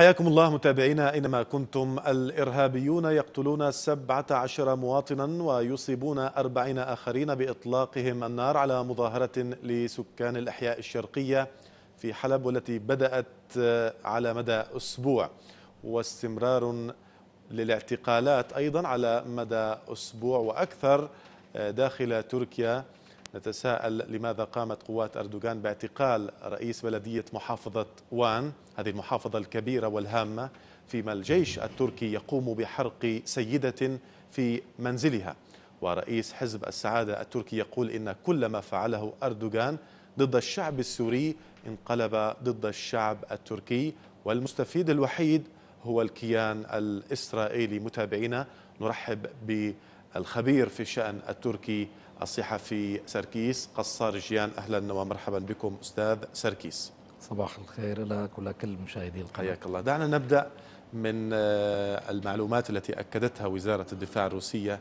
حياكم الله متابعينا أينما كنتم الإرهابيون يقتلون 17 مواطنا ويصيبون 40 آخرين بإطلاقهم النار على مظاهرة لسكان الأحياء الشرقية في حلب والتي بدأت على مدى أسبوع واستمرار للاعتقالات أيضا على مدى أسبوع وأكثر داخل تركيا نتساءل لماذا قامت قوات أردوغان باعتقال رئيس بلدية محافظة وان هذه المحافظة الكبيرة والهامة فيما الجيش التركي يقوم بحرق سيدة في منزلها ورئيس حزب السعادة التركي يقول إن كل ما فعله أردوغان ضد الشعب السوري انقلب ضد الشعب التركي والمستفيد الوحيد هو الكيان الإسرائيلي متابعينا نرحب ب الخبير في الشأن التركي الصحفي سركيس قصار جيان أهلا ومرحبا بكم أستاذ سركيس صباح الخير لك ولكل مشاهدي القناة حياك الله دعنا نبدأ من آه، المعلومات التي أكدتها وزارة الدفاع الروسية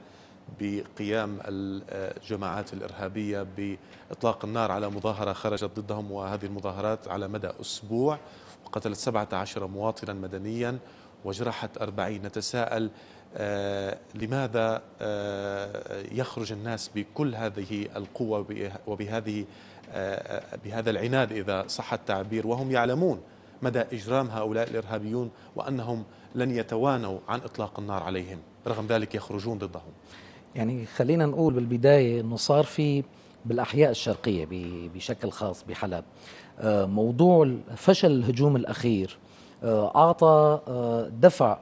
بقيام الجماعات الإرهابية بإطلاق النار على مظاهرة خرجت ضدهم وهذه المظاهرات على مدى أسبوع وقتلت 17 مواطنا مدنيا وجرحت 40 نتساءل آه، لماذا آه، يخرج الناس بكل هذه القوة وبهذه آه، بهذا العناد إذا صح التعبير وهم يعلمون مدى إجرام هؤلاء الإرهابيون وأنهم لن يتوانوا عن إطلاق النار عليهم رغم ذلك يخرجون ضدهم يعني خلينا نقول بالبداية أنه صار في بالأحياء الشرقية بشكل خاص بحلب موضوع فشل الهجوم الأخير أعطى دفع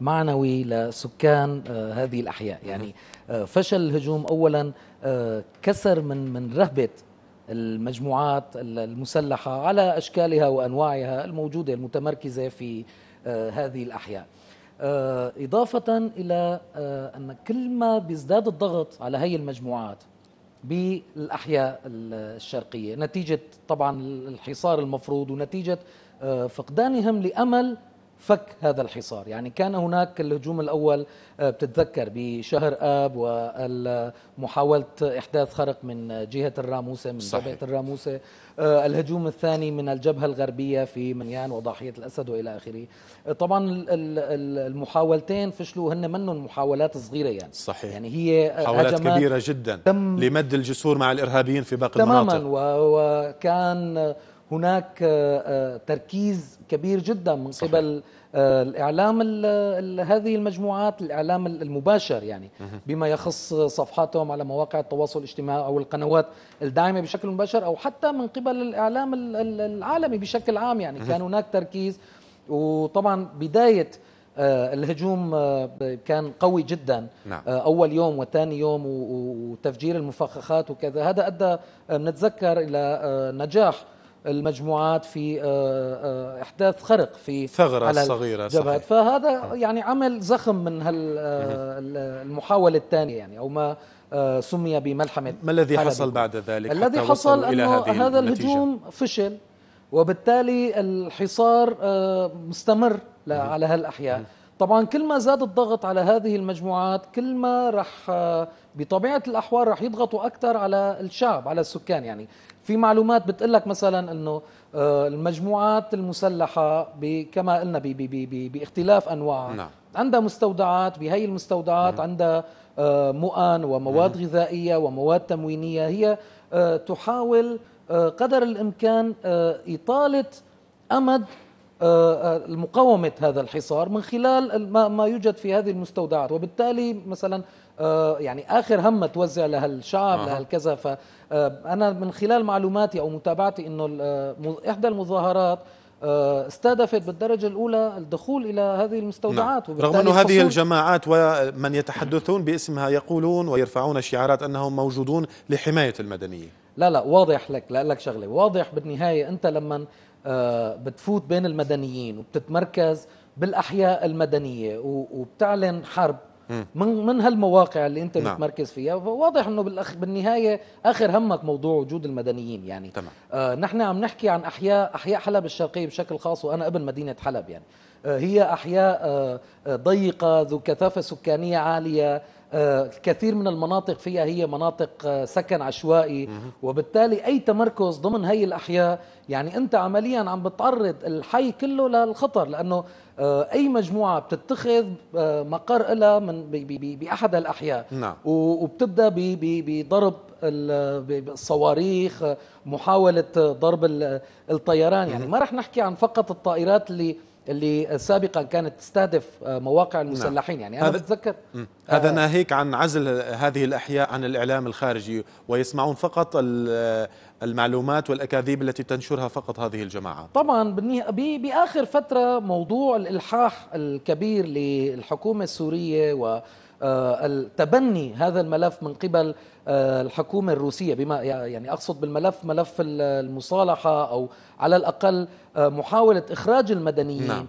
معنوي لسكان آه، هذه الاحياء يعني آه، فشل الهجوم اولا آه، كسر من من رهبه المجموعات المسلحه على اشكالها وانواعها الموجوده المتمركزه في هذه الاحياء اضافه الى ان كل ما بيزداد الضغط على هي المجموعات بالاحياء الشرقيه نتيجه طبعا الحصار المفروض ونتيجه فقدانهم لامل فك هذا الحصار يعني كان هناك الهجوم الأول آه، بتتذكر بشهر آب ومحاولة إحداث خرق من جهة الراموسة من صحيح. جبهة الراموسة آه، الهجوم الثاني من الجبهة الغربية في منيان وضاحية الأسد وإلى آخره آه، طبعا المحاولتين فشلوا هن منهم محاولات صغيرة يعني صحيح يعني هي محاولات كبيرة جدا تم لمد الجسور مع الإرهابيين في باقي المناطق تماما وكان هناك آه، آه، تركيز كبير جدا من صحيح. قبل آه، الاعلام هذه المجموعات الاعلام المباشر يعني بما يخص صفحاتهم على مواقع التواصل الاجتماعي او القنوات الداعمه بشكل مباشر او حتى من قبل الاعلام العالمي بشكل عام يعني كان هناك تركيز وطبعا بدايه الهجوم كان قوي جدا نعم. اول يوم وثاني يوم وتفجير المفخخات وكذا هذا ادى نتذكر الى نجاح المجموعات في آه، آه، احداث خرق في ثغره على صغيره جبهة فهذا نعم. يعني عمل زخم من آه، المحاوله الثانيه يعني او ما سمي بملحمه ما الذي حصل بعد ذلك الذي حصل انه هذا الهجوم فشل وبالتالي الحصار مستمر على هالاحياء طبعا كل ما زاد الضغط على هذه المجموعات كل ما رح بطبيعه الاحوال رح يضغطوا اكثر على الشعب على السكان يعني في معلومات بتقلك مثلا انه آه، المجموعات المسلحه كما قلنا بي بي بي باختلاف انواعها نعم. عندها مستودعات بهي المستودعات نعم. عندها آه، مؤن ومواد مم. نعم. غذائيه ومواد تموينيه هي آه، تحاول قدر الامكان اطاله امد مقاومة هذا الحصار من خلال ما يوجد في هذه المستودعات وبالتالي مثلا آه، يعني اخر همه توزع لهالشعب آه. لهالكذا فانا من خلال معلوماتي او متابعتي انه آه، احدى المظاهرات آه، استهدفت بالدرجة الأولى الدخول إلى هذه المستودعات نعم. رغم أن هذه الجماعات ومن يتحدثون باسمها يقولون ويرفعون شعارات أنهم موجودون لحماية المدنيين لا لا واضح لك لا لك شغلة واضح بالنهاية أنت لما بتفوت بين المدنيين وبتتمركز بالأحياء المدنية وبتعلن حرب من من هالمواقع اللي انت نعم. متمركز فيها واضح انه بالأخ بالنهايه اخر همك موضوع وجود المدنيين يعني تمام. آه نحن عم نحكي عن احياء احياء حلب الشرقيه بشكل خاص وانا ابن مدينه حلب يعني آه هي احياء آه, آه، ضيقه ذو كثافه سكانيه عاليه آه، الكثير من المناطق فيها هي مناطق آه، سكن عشوائي وبالتالي اي تمركز ضمن هي الاحياء يعني انت عمليا عم بتعرض الحي كله للخطر لانه آه، اي مجموعه بتتخذ آه، مقر لها من باحد الاحياء نعم. وبتبدا بضرب الصواريخ آه، محاوله ضرب الطيران يعني ما رح نحكي عن فقط الطائرات اللي اللي سابقا كانت تستهدف مواقع نعم. المسلحين نعم. يعني انا هذا بتذكر هذا آه ناهيك عن عزل هذه الاحياء عن الاعلام الخارجي ويسمعون فقط المعلومات والاكاذيب التي تنشرها فقط هذه الجماعات طبعا باخر فتره موضوع الالحاح الكبير للحكومه السوريه و آه، تبني هذا الملف من قبل آه، الحكومة الروسية بما يعني أقصد بالملف ملف المصالحة أو على الأقل آه، محاولة إخراج المدنيين نعم.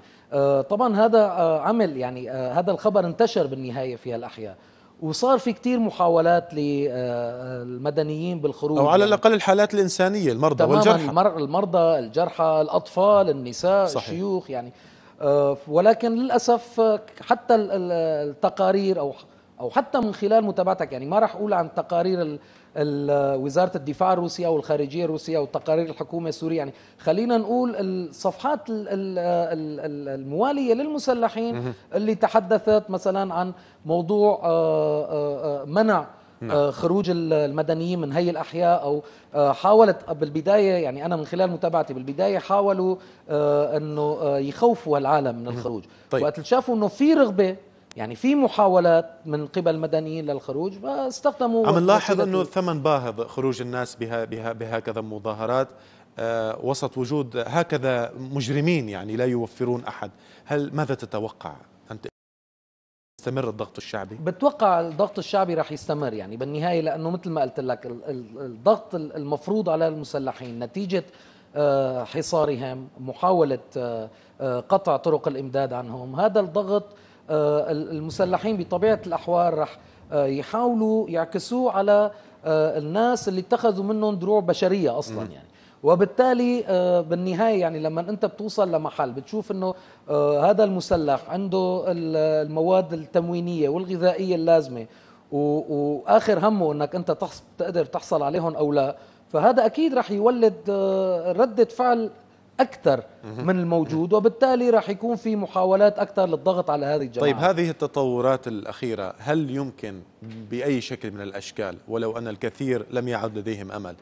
طبعا هذا عمل يعني هذا الخبر انتشر بالنهاية في الأحياء وصار في كتير محاولات للمدنيين آه، بالخروج او على يعني. الاقل الحالات الانسانيه المرضى والجرحى المرضى الجرحى الاطفال النساء صحيح. الشيوخ يعني آه، ولكن للاسف آه، حتى التقارير او او حتى من خلال متابعتك يعني ما راح اقول عن تقارير وزاره الدفاع الروسيه والخارجيه الروسيه وتقارير الحكومه السوريه يعني خلينا نقول الصفحات المواليه للمسلحين اللي تحدثت مثلا عن موضوع آه، آه، آه، منع نعم. خروج المدنيين من هي الاحياء او حاولت بالبدايه يعني انا من خلال متابعتي بالبدايه حاولوا انه يخوفوا العالم من الخروج طيب. وقت شافوا انه في رغبه يعني في محاولات من قبل المدنيين للخروج فاستخدموا عم نلاحظ انه الثمن باهظ خروج الناس بها بها بهكذا مظاهرات آه، وسط وجود هكذا مجرمين يعني لا يوفرون احد هل ماذا تتوقع انت يستمر الضغط الشعبي؟ بتوقع الضغط الشعبي رح يستمر يعني بالنهايه لانه مثل ما قلت لك الضغط المفروض على المسلحين نتيجه آه، حصارهم محاوله آه، قطع طرق الامداد عنهم هذا الضغط آه، المسلحين بطبيعه الاحوال رح آه، يحاولوا يعكسوه على آه، الناس اللي اتخذوا منهم دروع بشريه اصلا يعني وبالتالي بالنهايه يعني لما انت بتوصل لمحل بتشوف انه هذا المسلح عنده المواد التموينيه والغذائيه اللازمه واخر همه انك انت تقدر تحصل عليهم او لا فهذا اكيد رح يولد رده فعل اكثر من الموجود وبالتالي راح يكون في محاولات اكثر للضغط على هذه الجماعات طيب هذه التطورات الاخيره هل يمكن باي شكل من الاشكال ولو ان الكثير لم يعد لديهم امل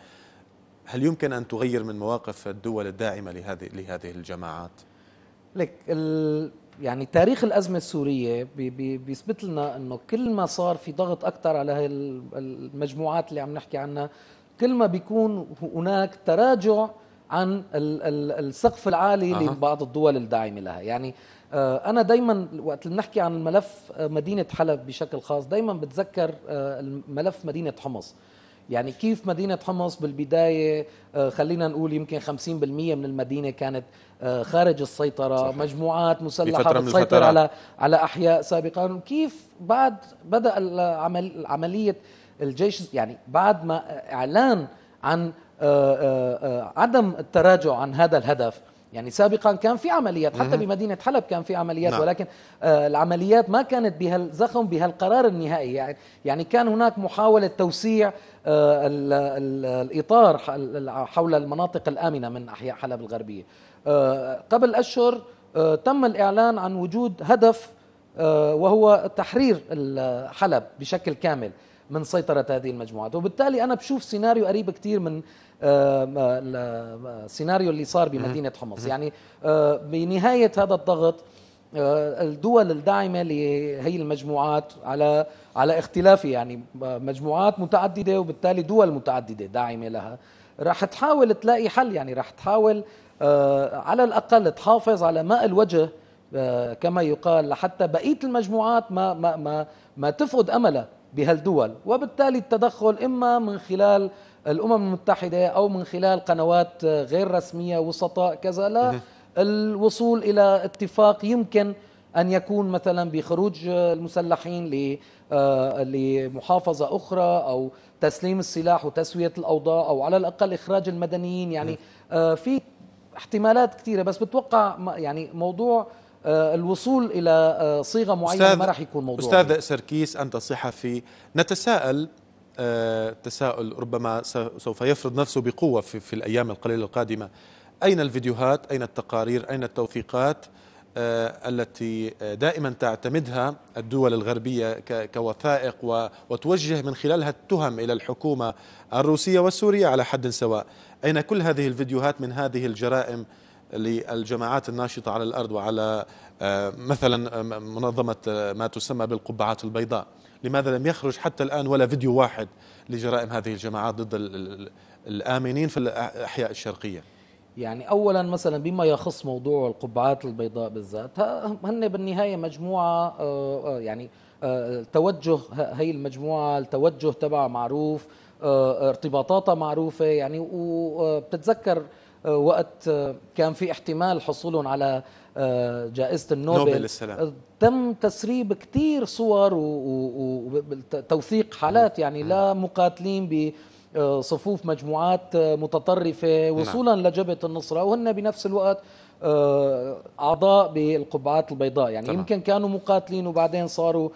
هل يمكن ان تغير من مواقف الدول الداعمه لهذه لهذه الجماعات لك ال يعني تاريخ الأزمة السورية بيثبت لنا أنه كل ما صار في ضغط أكثر على هاي المجموعات اللي عم نحكي عنها كل ما بيكون هناك تراجع عن السقف العالي أه. لبعض الدول الداعمه لها يعني آه، انا دائما وقت بنحكي عن ملف آه، مدينه حلب بشكل خاص دائما بتذكر آه، ملف مدينه حمص يعني كيف مدينة حمص بالبداية خلينا نقول يمكن 50% من المدينة كانت خارج السيطرة صحيح. مجموعات مسلحة بتسيطر على على أحياء سابقا كيف بعد بدأ عملية الجيش يعني بعد ما إعلان عن آه، آه، آه، عدم التراجع عن هذا الهدف يعني سابقا كان في عمليات حتى بمدينة حلب كان في عمليات نعم. ولكن العمليات ما كانت بهالزخم بهالقرار النهائي يعني, يعني كان هناك محاولة توسيع الإطار حول المناطق الآمنة من أحياء حلب الغربية قبل أشهر تم الإعلان عن وجود هدف وهو تحرير حلب بشكل كامل من سيطرة هذه المجموعات وبالتالي أنا بشوف سيناريو قريب كتير من السيناريو آه، آه، اللي صار بمدينة حمص يعني آه، بنهاية هذا الضغط الدول الداعمة لهي المجموعات على على اختلاف يعني مجموعات متعددة وبالتالي دول متعددة داعمة لها راح تحاول تلاقي حل يعني راح تحاول على الأقل تحافظ على ماء الوجه كما يقال لحتى بقية المجموعات ما ما ما, ما تفقد أملها بهالدول وبالتالي التدخل إما من خلال الأمم المتحدة أو من خلال قنوات غير رسمية وسطاء كذا لا الوصول إلى اتفاق يمكن أن يكون مثلا بخروج المسلحين آه، لمحافظة أخرى أو تسليم السلاح وتسوية الأوضاع أو على الأقل إخراج المدنيين يعني آه، في احتمالات كثيرة بس بتوقع يعني موضوع آه، الوصول إلى آه، صيغة معينة ما راح يكون موضوع أستاذ سركيس أنت صحفي نتساءل آه، تساؤل ربما سوف يفرض نفسه بقوة في, في الأيام القليلة القادمة أين الفيديوهات أين التقارير أين التوثيقات التي دائما تعتمدها الدول الغربية كوثائق وتوجه من خلالها التهم إلى الحكومة الروسية والسورية على حد سواء أين كل هذه الفيديوهات من هذه الجرائم للجماعات الناشطة على الأرض وعلى آه، مثلا آه، منظمة آه، ما تسمى بالقبعات البيضاء لماذا لم يخرج حتى الآن ولا فيديو واحد لجرائم هذه الجماعات ضد الآمنين في الأحياء الشرقية يعني اولا مثلا بما يخص موضوع القبعات البيضاء بالذات هن بالنهايه مجموعه يعني توجه هي المجموعه التوجه تبعها معروف ارتباطاتها معروفه يعني وبتتذكر وقت آه، كان في احتمال حصولهم على آه، جائزة النوبل نوبل تم تسريب كثير صور وتوثيق حالات يعني لا مقاتلين ب آه، صفوف مجموعات متطرفة نعم. وصولا لجبهة النصرة وهن بنفس الوقت أعضاء بالقبعات البيضاء يعني طبعا. يمكن كانوا مقاتلين وبعدين صاروا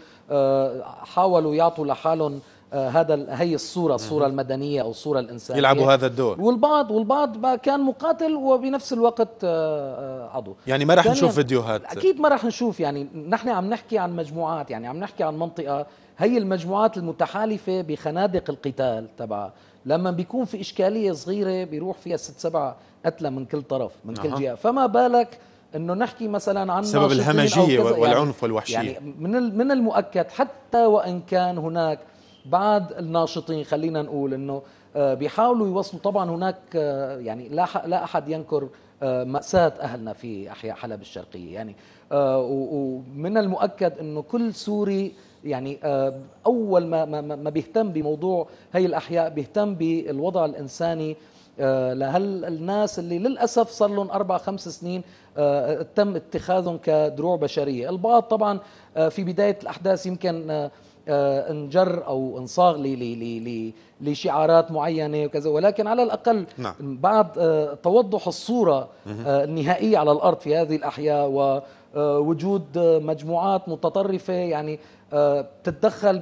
حاولوا يعطوا لحالهم آه، هذا هي الصوره الصوره المدنيه او الصوره الانسانيه يلعبوا هذا الدور والبعض والبعض ما كان مقاتل وبنفس الوقت آه، آه، عضو يعني ما راح نشوف فيديوهات اكيد ما راح نشوف يعني نحن عم نحكي عن مجموعات يعني عم نحكي عن منطقه هي المجموعات المتحالفه بخنادق القتال تبعها لما بيكون في اشكاليه صغيره بيروح فيها ست سبع قتلى من كل طرف من كل جهه فما بالك انه نحكي مثلا عن سبب الهمجيه يعني والعنف والوحشيه يعني من من المؤكد حتى وان كان هناك بعض الناشطين خلينا نقول انه آه، بيحاولوا يوصلوا طبعا هناك آه، يعني لا لا احد ينكر آه، مأساة أهلنا في أحياء حلب الشرقية يعني ومن المؤكد أنه كل سوري يعني أول ما, ما, ما بيهتم بموضوع هي الأحياء بيهتم بالوضع الإنساني لهل الناس اللي للأسف صار لهم أربع خمس سنين تم اتخاذهم كدروع بشرية البعض طبعا في بداية الأحداث يمكن آه، انجر او انصاغ لشعارات معينه وكذا ولكن على الاقل نعم. بعد آه، توضح الصوره آه، النهائيه على الارض في هذه الاحياء ووجود مجموعات متطرفة يعني بتتدخل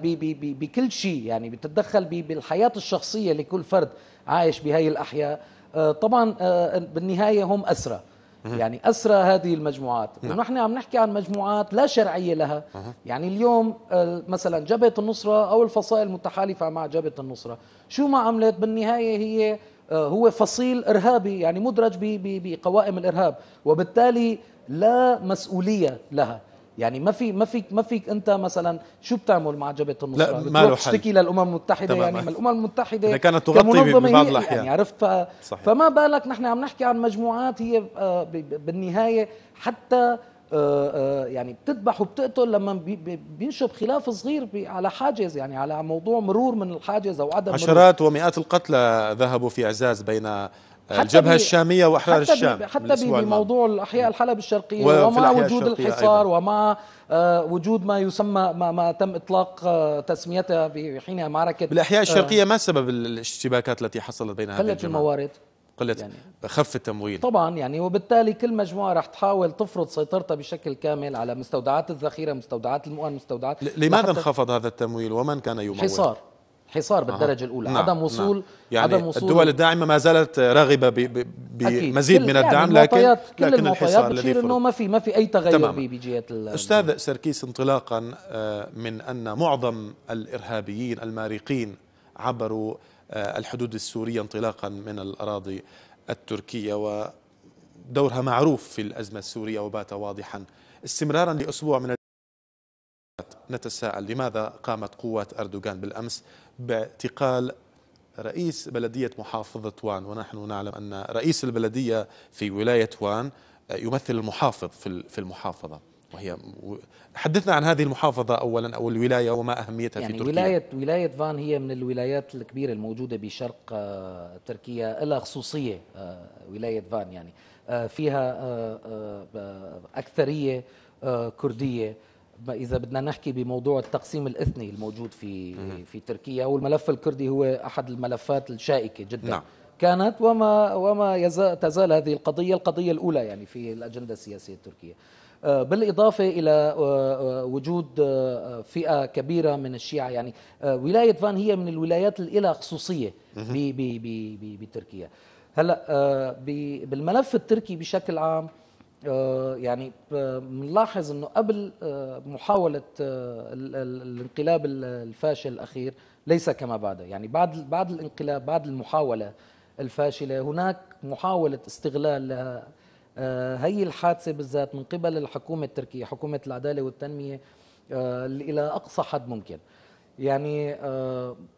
بكل شيء يعني بتتدخل بالحياة الشخصية لكل فرد عايش بهي الأحياء طبعا بالنهاية هم أسرى يعني أسرى هذه المجموعات نعم. ونحن عم نحكي عن مجموعات لا شرعية لها يعني اليوم آه، مثلا جبهة النصرة أو الفصائل المتحالفة مع جبهة النصرة شو ما عملت بالنهاية هي آه، هو فصيل إرهابي يعني مدرج بقوائم الإرهاب وبالتالي لا مسؤولية لها يعني ما في ما فيك ما فيك انت مثلا شو بتعمل مع جبهه النصره لا ما له حل تشتكي للامم المتحده يعني ما الامم المتحده كانت تغطي ببعض الاحيان يعني عرفت ف... فما بالك نحن عم نحكي عن مجموعات هي آه، بالنهايه حتى آه، آه، يعني بتذبح وبتقتل لما بينشب خلاف صغير على حاجز يعني على موضوع مرور من الحاجز او عدم عشرات مرور. ومئات القتلى ذهبوا في اعزاز بين الجبهة الشامية وأحرار الشام حتى بموضوع الأحياء الحلب الشرقية وما وجود الحصار أيضاً. وما آه، وجود ما يسمى ما, ما تم إطلاق آه، تسميتها بحينها معركة بالأحياء آه، الشرقية ما سبب الاشتباكات التي حصلت بين هذه قلة الموارد قله يعني خف التمويل طبعا يعني وبالتالي كل مجموعه رح تحاول تفرض سيطرتها بشكل كامل على مستودعات الذخيره مستودعات المؤن مستودعات لماذا انخفض هذا التمويل ومن كان يمول حصار حصار بالدرجه الاولى نعم. عدم وصول نعم. يعني عدم وصول الدول الداعمه ما زالت راغبه بمزيد من يعني الدعم يعني لكن كل لكن الحصار الذي انه ما في ما في اي تغير بجهه استاذ سركيس انطلاقا آه، من ان معظم الارهابيين المارقين عبروا آه، الحدود السوريه انطلاقا من الاراضي التركيه ودورها معروف في الازمه السوريه وبات واضحا استمرارا لاسبوع من نتساءل لماذا قامت قوات أردوغان بالأمس باعتقال رئيس بلدية محافظة وان ونحن نعلم أن رئيس البلدية في ولاية وان يمثل المحافظ في المحافظة وهي حدثنا عن هذه المحافظة أولا أو الولاية وما أهميتها يعني في تركيا ولاية ولاية فان هي من الولايات الكبيرة الموجودة بشرق آه، تركيا لها خصوصية آه، ولاية فان يعني آه، فيها أكثرية كردية اذا بدنا نحكي بموضوع التقسيم الاثني الموجود في في تركيا والملف الكردي هو احد الملفات الشائكه جدا نعم. كانت وما وما تزال هذه القضيه القضيه الاولى يعني في الاجنده السياسيه التركيه آه، بالإضافة إلى آه، آه، وجود فئة كبيرة من الشيعة يعني ولاية فان هي من الولايات اللي لها خصوصية بتركيا هلا بالملف التركي بشكل عام آه، يعني بنلاحظ آه، انه قبل آه، محاوله الانقلاب الفاشل الاخير ليس كما بعده يعني بعد بعد الانقلاب بعد المحاوله الفاشله هناك محاوله استغلال هي الحادثه بالذات من قبل الحكومه التركيه حكومه العداله والتنميه الى اقصى حد ممكن يعني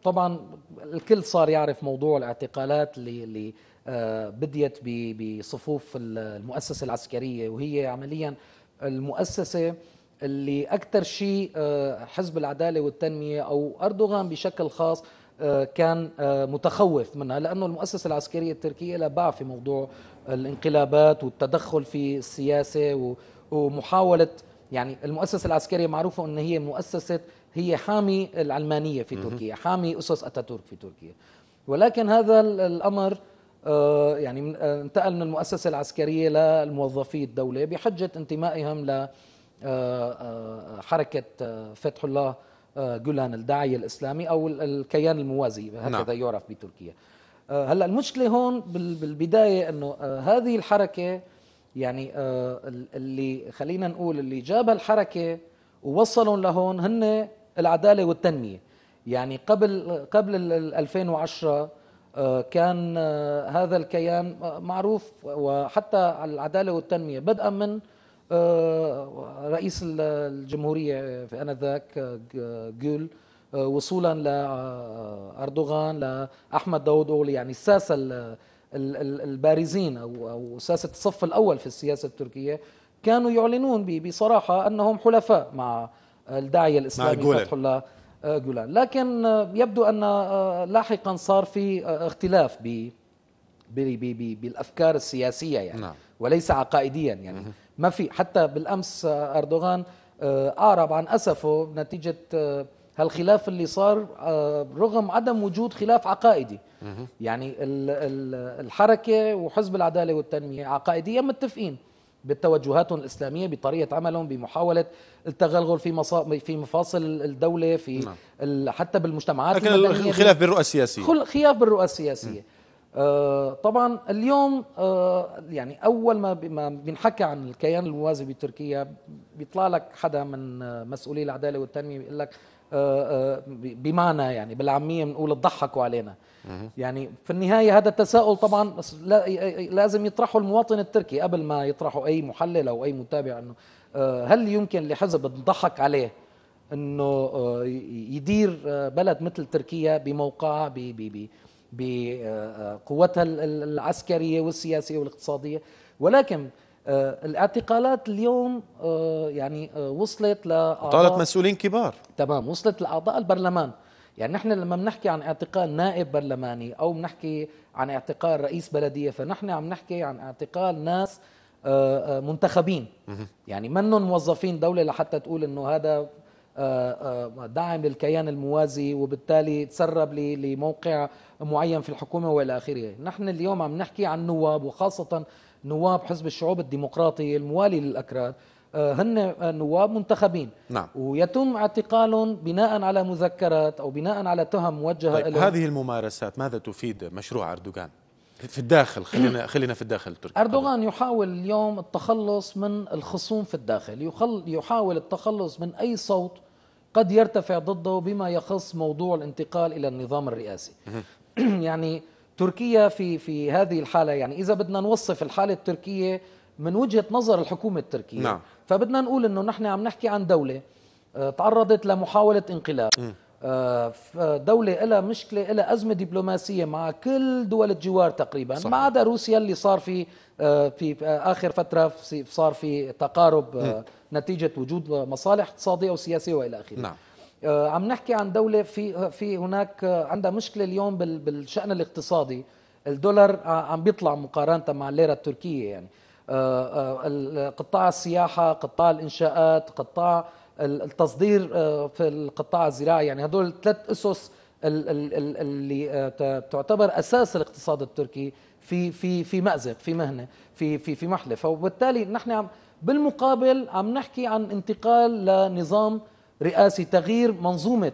طبعا الكل صار يعرف موضوع الاعتقالات اللي آه، بديت بصفوف المؤسسة العسكرية وهي عمليا المؤسسة اللي أكثر شيء آه، حزب العدالة والتنمية أو أردوغان بشكل خاص آه، كان متخوف منها لأنه المؤسسة العسكرية التركية لها باع في موضوع الانقلابات والتدخل في السياسة ومحاولة يعني المؤسسة العسكرية معروفة أن هي مؤسسة هي حامي العلمانية في تركيا حامي أسس أتاتورك في تركيا ولكن هذا الأمر آه، يعني انتقل من آه، المؤسسة العسكرية للموظفي الدولة بحجة انتمائهم لحركة آه، فتح الله جولان الداعية الإسلامي أو الكيان الموازي هكذا نعم. يعرف بتركيا هلا المشكلة هون بالبداية أنه هذه الحركة يعني اللي خلينا نقول اللي جاب الحركة ووصلوا لهون هن العدالة والتنمية يعني قبل قبل 2010 آه، كان آه، هذا الكيان آه، معروف وحتى على العدالة والتنمية بدءا من رئيس الجمهورية في أنذاك جول وصولا لأردوغان لأحمد داود أوغلي يعني الساسة البارزين أو ساسة الصف الأول في السياسة التركية كانوا يعلنون بصراحة أنهم حلفاء مع الداعية الإسلامي فتح الله آه، جولان لكن آه، يبدو أن آه، لاحقا صار في اختلاف ب بالافكار السياسيه يعني نعم. وليس عقائديا يعني مه. ما في حتى بالامس اردوغان اعرب عن اسفه نتيجه هالخلاف اللي صار رغم عدم وجود خلاف عقائدي مه. يعني الحركه وحزب العداله والتنميه عقائديا متفقين بالتوجهات الاسلاميه بطريقه عملهم بمحاوله التغلغل في مصا... في مفاصل الدوله في نعم. ال... حتى بالمجتمعات لكن الخلاف بالرؤى السياسيه خلاف بالرؤى السياسيه آه طبعا اليوم آه يعني اول ما ما بنحكى عن الكيان الموازي بتركيا بيطلع لك حدا من مسؤولي العداله والتنميه بيقول لك آه، آه، بمعنى يعني بالعاميه بنقول تضحكوا علينا يعني في النهايه هذا التساؤل طبعا بس لازم يطرحه المواطن التركي قبل ما يطرحه اي محلل او اي متابع انه آه، هل يمكن لحزب تضحك عليه انه يدير بلد مثل تركيا بموقعها بقوتها العسكريه والسياسيه والاقتصاديه ولكن آه، الاعتقالات اليوم آه، يعني آه، وصلت لاعضاء طالت مسؤولين كبار تمام وصلت لاعضاء البرلمان يعني نحن لما بنحكي عن اعتقال نائب برلماني او بنحكي عن اعتقال رئيس بلديه فنحن عم نحكي عن اعتقال ناس منتخبين يعني منهم موظفين دوله لحتى تقول انه هذا آه، آه، دعم للكيان الموازي وبالتالي تسرب لموقع معين في الحكومه والى اخره، نحن اليوم عم نحكي عن نواب وخاصه نواب حزب الشعوب الديمقراطي الموالي للاكراد آه، هن نواب منتخبين نعم. ويتم اعتقالهم بناء على مذكرات او بناء على تهم موجهه طيب هذه الممارسات ماذا تفيد مشروع اردوغان؟ في الداخل خلينا خلينا في الداخل التركي اردوغان قبل. يحاول اليوم التخلص من الخصوم في الداخل يخل يحاول التخلص من اي صوت قد يرتفع ضده بما يخص موضوع الانتقال الى النظام الرئاسي يعني تركيا في في هذه الحاله يعني اذا بدنا نوصف الحاله التركيه من وجهه نظر الحكومه التركيه نعم. فبدنا نقول انه نحن عم نحكي عن دوله آه، تعرضت لمحاوله انقلاب آه، دولة لها مشكلة لها أزمة دبلوماسية مع كل دول الجوار تقريبا صحيح. ما عدا روسيا اللي صار في آه، في آخر فترة صار في تقارب آه، م. نتيجة وجود مصالح اقتصادية وسياسية وإلى آخره نعم. عم نحكي عن دولة في في هناك عندها مشكلة اليوم بالشأن الاقتصادي الدولار عم بيطلع مقارنة مع الليرة التركية يعني قطاع السياحة قطاع الإنشاءات قطاع التصدير آه، في القطاع الزراعي يعني هدول الثلاث أسس اللي آه، تعتبر أساس الاقتصاد التركي في في في مأزق في مهنة في في في محله فبالتالي نحن عم بالمقابل عم نحكي عن انتقال لنظام رئاسي تغيير منظومة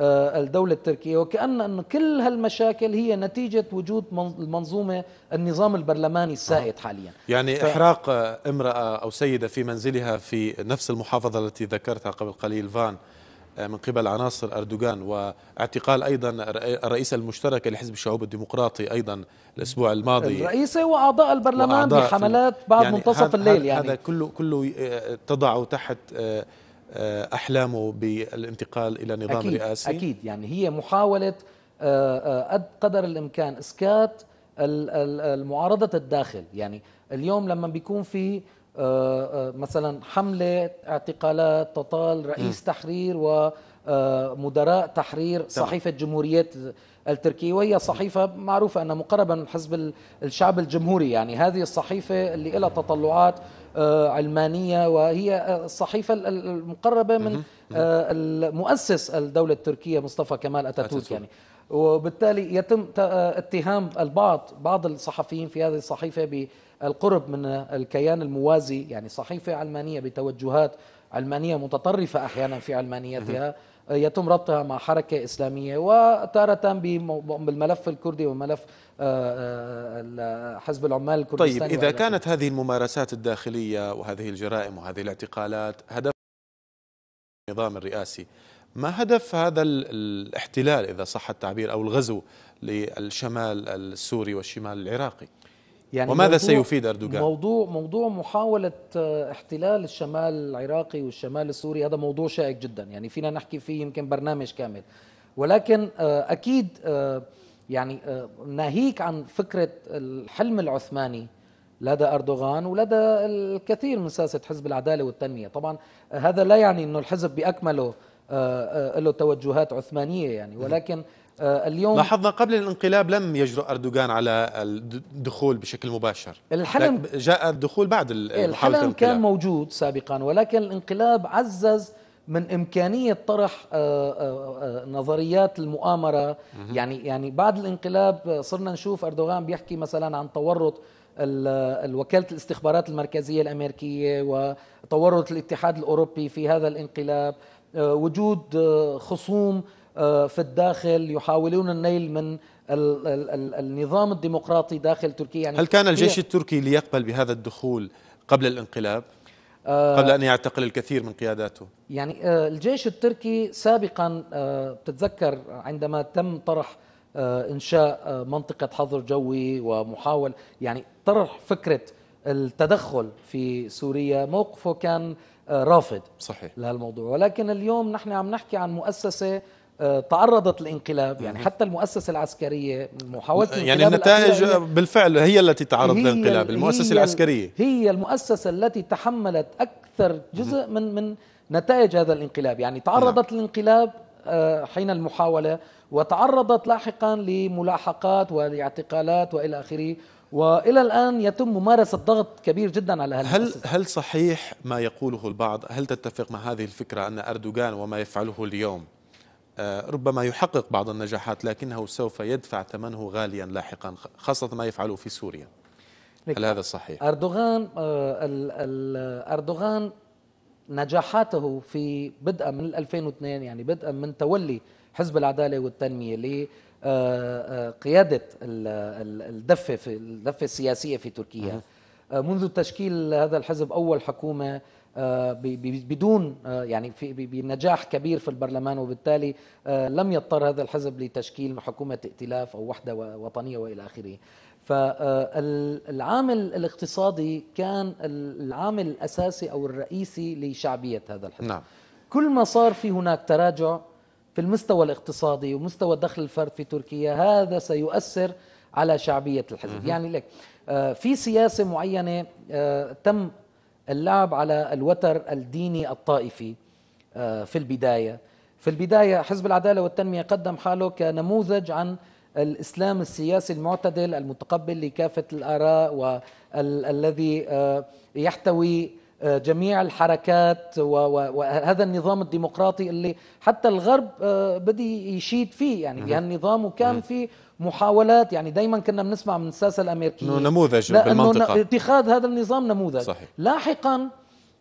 آه، الدولة التركية وكأن أن كل هالمشاكل هي نتيجة وجود المنظومة النظام البرلماني السائد حاليا يعني ف... إحراق امرأة أو سيدة في منزلها في نفس المحافظة التي ذكرتها قبل قليل فان آه، من قبل عناصر أردوغان واعتقال أيضا الرئيسة المشتركة لحزب الشعوب الديمقراطي أيضا الأسبوع الماضي الرئيسة وأعضاء البرلمان وأعضاء بحملات بعد يعني منتصف الليل يعني هذا كله كله آه، تضعه تحت آه، احلامه بالانتقال الى نظام أكيد رئاسي اكيد يعني هي محاوله آه، آه، قد قدر الامكان اسكات المعارضه الداخل يعني اليوم لما بيكون في مثلا حمله اعتقالات تطال رئيس م. تحرير و مدراء تحرير صحيفة جمهورية التركية وهي صحيفة معروفة أنها مقربة من حزب الشعب الجمهوري يعني هذه الصحيفة اللي لها تطلعات آه، علمانية وهي الصحيفة آه، المقربة من آه، مؤسس الدولة التركية مصطفى كمال أتاتورك يعني وبالتالي يتم اتهام البعض بعض الصحفيين في هذه الصحيفة بالقرب من الكيان الموازي يعني صحيفة علمانية بتوجهات علمانية متطرفة أحيانا في علمانيتها يتم ربطها مع حركة إسلامية وتارة بالملف الكردي والملف آه، آه، حزب العمال الكردستاني طيب إذا كانت هذه الممارسات الداخلية وهذه الجرائم وهذه الاعتقالات هدف النظام الرئاسي ما هدف هذا الاحتلال إذا صح التعبير أو الغزو للشمال السوري والشمال العراقي يعني وماذا سيفيد أردوغان؟ موضوع موضوع محاولة آه، احتلال الشمال العراقي والشمال السوري هذا موضوع شائك جدا يعني فينا نحكي فيه يمكن برنامج كامل ولكن أكيد أه يعني آه، ناهيك عن فكرة الحلم العثماني لدى أردوغان ولدى الكثير من ساسة حزب العدالة والتنمية طبعا هذا لا يعني أنه الحزب بأكمله آه، آه، له توجهات عثمانية يعني ولكن اليوم لاحظنا قبل الانقلاب لم يجرؤ أردوغان على الدخول بشكل مباشر الحلم جاء الدخول بعد الحلم كان موجود سابقا ولكن الانقلاب عزز من امكانيه طرح آه، آه، آه، نظريات المؤامره يعني يعني بعد الانقلاب صرنا نشوف اردوغان بيحكي مثلا عن تورط وكاله الاستخبارات المركزيه الامريكيه وتورط الاتحاد الاوروبي في هذا الانقلاب وجود خصوم في الداخل يحاولون النيل من النظام الديمقراطي داخل تركيا يعني هل كان الجيش التركي ليقبل بهذا الدخول قبل الانقلاب قبل آه، أن يعتقل الكثير من قياداته يعني آه، الجيش التركي سابقا بتتذكر آه، عندما تم طرح إنشاء منطقة حظر جوي ومحاول يعني طرح فكرة التدخل في سوريا موقفه كان رافض صحيح لهالموضوع ولكن اليوم نحن عم نحكي عن مؤسسة تعرضت الانقلاب يعني حتى المؤسسة العسكرية محاولة يعني النتائج بالفعل هي التي تعرضت للانقلاب المؤسسة هي العسكرية هي المؤسسة التي تحملت أكثر جزء من من نتائج هذا الانقلاب يعني تعرضت نعم. للانقلاب آه، حين المحاولة وتعرضت لاحقا لملاحقات والاعتقالات والى اخره والى الان يتم ممارسه ضغط كبير جدا على هل المؤسسة. هل صحيح ما يقوله البعض هل تتفق مع هذه الفكره ان اردوغان وما يفعله اليوم آه، ربما يحقق بعض النجاحات لكنه سوف يدفع ثمنه غاليا لاحقا خاصة ما يفعله في سوريا هل هذا صحيح؟ أردوغان آه، أردوغان نجاحاته في بدءا من 2002 يعني بدءا من تولي حزب العدالة والتنمية لقيادة آه، الدفة في الدفة السياسية في تركيا منذ تشكيل هذا الحزب أول حكومة آه، بدون آه، يعني في بنجاح كبير في البرلمان وبالتالي آه، لم يضطر هذا الحزب لتشكيل حكومه ائتلاف او وحده وطنيه والى اخره. فالعامل الاقتصادي كان العامل الاساسي او الرئيسي لشعبيه هذا الحزب. نعم. كل ما صار في هناك تراجع في المستوى الاقتصادي ومستوى دخل الفرد في تركيا هذا سيؤثر على شعبيه الحزب، يعني لك في سياسه معينه تم اللعب على الوتر الديني الطائفي آه، في البداية في البداية حزب العدالة والتنمية قدم حاله كنموذج عن الإسلام السياسي المعتدل المتقبل لكافة الآراء والذي آه، يحتوي آه، جميع الحركات وهذا النظام الديمقراطي اللي حتى الغرب بدي يشيد فيه يعني بهالنظام وكان فيه محاولات يعني دائما كنا بنسمع من الساسه الامريكيه انه نموذج لا بالمنطقه اتخاذ هذا النظام نموذج صحيح. لاحقا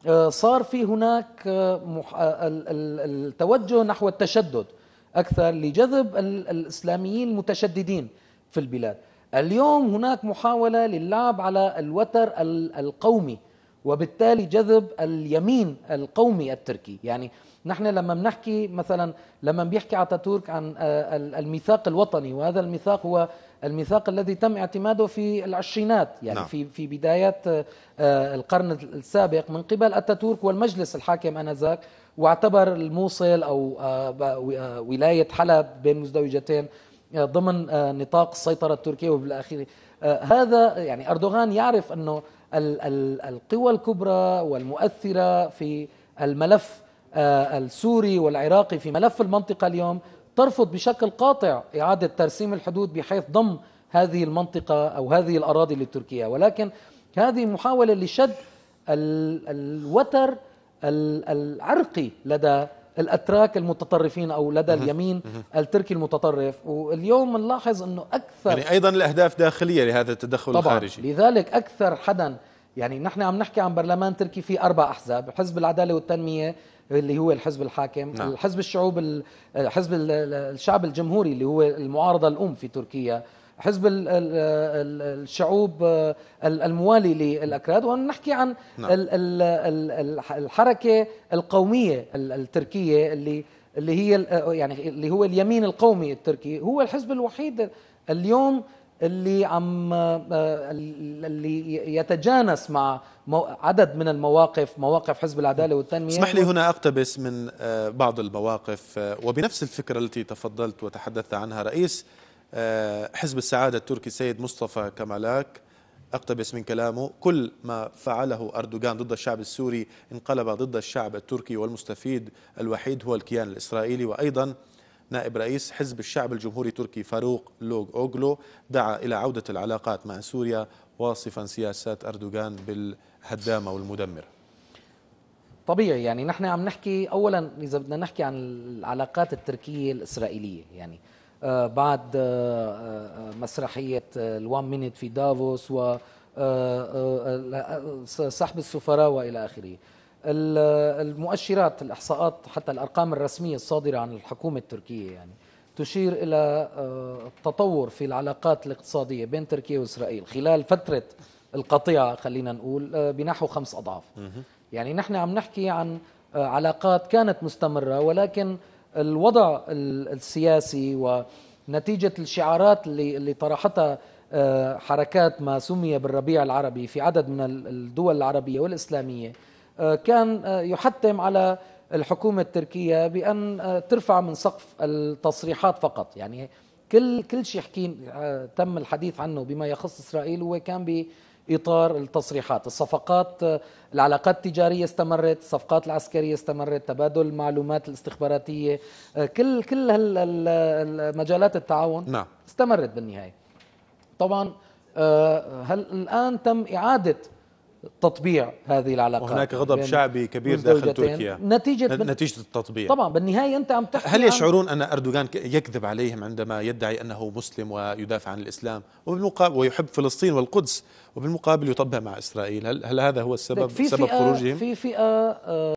آه، صار في هناك آه، آه، التوجه نحو التشدد اكثر لجذب الاسلاميين المتشددين في البلاد اليوم هناك محاوله للعب على الوتر القومي وبالتالي جذب اليمين القومي التركي يعني نحن لما بنحكي مثلا لما بيحكي اتاتورك عن آه، الميثاق الوطني وهذا الميثاق هو الميثاق الذي تم اعتماده في العشرينات يعني نعم. في في بدايات آه، القرن السابق من قبل اتاتورك والمجلس الحاكم انذاك واعتبر الموصل او آه، ولايه حلب بين مزدوجتين ضمن نطاق السيطره التركيه وبالاخير هذا يعني اردوغان يعرف انه القوى الكبرى والمؤثره في الملف آه، السوري والعراقي في ملف المنطقة اليوم ترفض بشكل قاطع إعادة ترسيم الحدود بحيث ضم هذه المنطقة أو هذه الأراضي لتركيا ولكن هذه محاولة لشد الوتر العرقي لدى الاتراك المتطرفين او لدى اليمين التركي المتطرف واليوم نلاحظ انه اكثر يعني ايضا الاهداف داخليه لهذا التدخل طبعا الخارجي لذلك اكثر حدا يعني نحن عم نحكي عن برلمان تركي في اربع احزاب حزب العداله والتنميه اللي هو الحزب الحاكم نعم. الحزب الشعوب حزب الشعب الجمهوري اللي هو المعارضه الام في تركيا حزب الشعوب الموالي للاكراد ونحكي عن نعم. الحركه القوميه التركيه اللي اللي هي يعني اللي هو اليمين القومي التركي هو الحزب الوحيد اليوم اللي عم آه، اللي يتجانس مع عدد من المواقف مواقف حزب العداله والتنميه اسمح لي هنا اقتبس من آه، بعض المواقف آه، وبنفس الفكره التي تفضلت وتحدثت عنها رئيس حزب السعاده التركي سيد مصطفى كمالاك اقتبس من كلامه كل ما فعله اردوغان ضد الشعب السوري انقلب ضد الشعب التركي والمستفيد الوحيد هو الكيان الاسرائيلي وايضا نائب رئيس حزب الشعب الجمهوري التركي فاروق لوغ أوغلو دعا إلى عودة العلاقات مع سوريا واصفا سياسات أردوغان بالهدامة والمدمرة طبيعي يعني نحن عم نحكي اولا اذا بدنا نحكي عن العلاقات التركيه الاسرائيليه يعني آه، بعد آه، آه، مسرحيه الوان مينيت في دافوس و سحب السفراء والى اخره المؤشرات الاحصاءات حتى الارقام الرسميه الصادره عن الحكومه التركيه يعني تشير الى التطور آه، في العلاقات الاقتصاديه بين تركيا واسرائيل خلال فتره القطيعه خلينا نقول آه، بنحو خمس اضعاف يعني نحن عم نحكي عن آه، علاقات كانت مستمره ولكن الوضع السياسي ونتيجه الشعارات اللي اللي طرحتها حركات ما سمي بالربيع العربي في عدد من الدول العربيه والاسلاميه آه، كان آه، يحتم على الحكومة التركية بأن آه، ترفع من سقف التصريحات فقط يعني كل كل شيء حكين تم الحديث عنه بما يخص إسرائيل هو كان بإطار التصريحات الصفقات العلاقات التجارية استمرت الصفقات العسكرية استمرت تبادل المعلومات الاستخباراتية كل كل مجالات التعاون نعم. استمرت بالنهاية طبعا هل الآن تم إعادة تطبيع هذه العلاقات وهناك غضب شعبي كبير داخل تركيا نتيجة نتيجة التطبيع طبعا بالنهاية أنت عم تحكي هل يشعرون أن أردوغان يكذب عليهم عندما يدعي أنه مسلم ويدافع عن الإسلام وبالمقابل ويحب فلسطين والقدس وبالمقابل يطبع مع إسرائيل هل, هل هذا هو السبب في سبب فئة خروجهم؟ في فئة آه،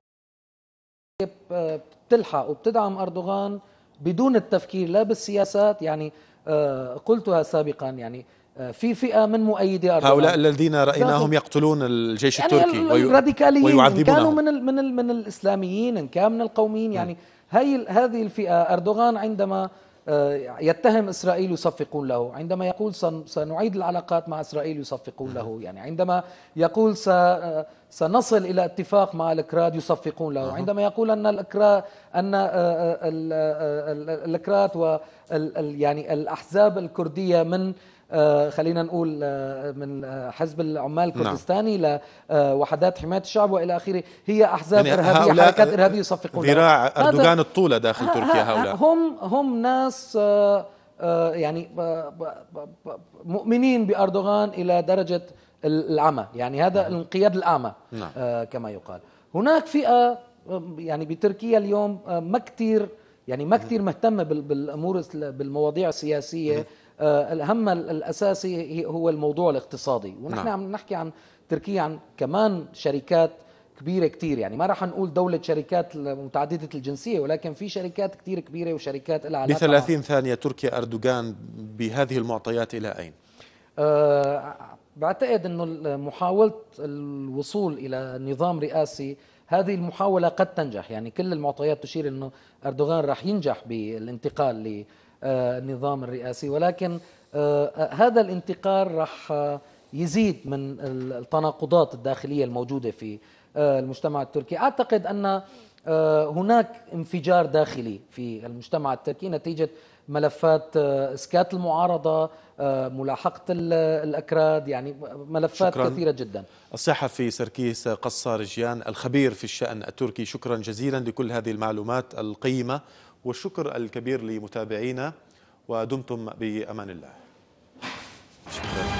آه، بتلحق وبتدعم أردوغان بدون التفكير لا بالسياسات يعني آه، قلتها سابقا يعني آه، في فئه من مؤيدي اردوغان هؤلاء الذين رايناهم يقتلون الجيش يعني التركي الراديكاليين ان كانوا من ال من ال من الاسلاميين ان كان من القوميين يعني نعم. هي هذه الفئه اردوغان عندما آه، يتهم اسرائيل يصفقون له، عندما يقول سنعيد العلاقات مع اسرائيل يصفقون له، نعم. يعني عندما يقول آه، سنصل الى اتفاق مع الاكراد يصفقون له، عندما يقول ان الاكراد ان الاكراد و يعني الاحزاب الكرديه من آه، خلينا نقول آه، من آه، حزب العمال نعم. الكردستاني نعم. لوحدات حماية الشعب وإلى آخره هي أحزاب يعني إرهابية حركات إرهابية يصفقون ذراع أردوغان الطولة داخل تركيا هؤلاء هم هم ناس يعني مؤمنين باردوغان الى درجه العمى يعني هذا الانقياد نعم. الاعمى نعم. كما يقال هناك فئه يعني بتركيا اليوم ما كثير يعني ما كثير مهتمه بالامور بالمواضيع السياسيه آه، الهم الاساسي هو الموضوع الاقتصادي ونحن نعم. عم نحكي عن تركيا عن كمان شركات كبيره كثير يعني ما راح نقول دوله شركات متعدده الجنسيه ولكن في شركات كثير كبيره وشركات لها علاقه ب 30 ثانيه تركيا اردوغان بهذه المعطيات الى اين؟ آه، بعتقد انه محاوله الوصول الى نظام رئاسي هذه المحاوله قد تنجح يعني كل المعطيات تشير انه اردوغان راح ينجح بالانتقال آه، النظام الرئاسي ولكن آه، آه، هذا الانتقال راح يزيد من التناقضات الداخليه الموجوده في المجتمع التركي اعتقد ان هناك انفجار داخلي في المجتمع التركي نتيجه ملفات اسكات المعارضه ملاحقه الاكراد يعني ملفات شكراً. كثيره جدا الصحفي سركيس قصار جيان الخبير في الشان التركي شكرا جزيلا لكل هذه المعلومات القيمه والشكر الكبير لمتابعينا ودمتم بأمان الله شكرا.